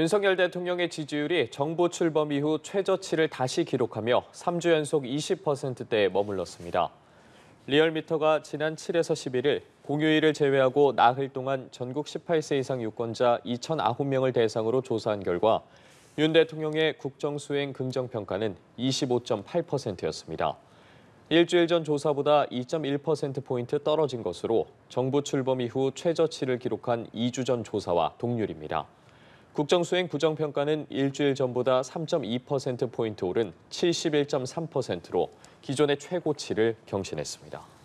윤석열 대통령의 지지율이 정부 출범 이후 최저치를 다시 기록하며 3주 연속 20%대에 머물렀습니다. 리얼미터가 지난 7에서 11일 공휴일을 제외하고 나흘 동안 전국 18세 이상 유권자 2,009명을 대상으로 조사한 결과 윤 대통령의 국정수행 긍정평가는 25.8%였습니다. 일주일 전 조사보다 2.1%포인트 떨어진 것으로 정부 출범 이후 최저치를 기록한 2주 전 조사와 동률입니다. 국정수행 부정평가는 일주일 전보다 3.2%포인트 오른 71.3%로 기존의 최고치를 경신했습니다.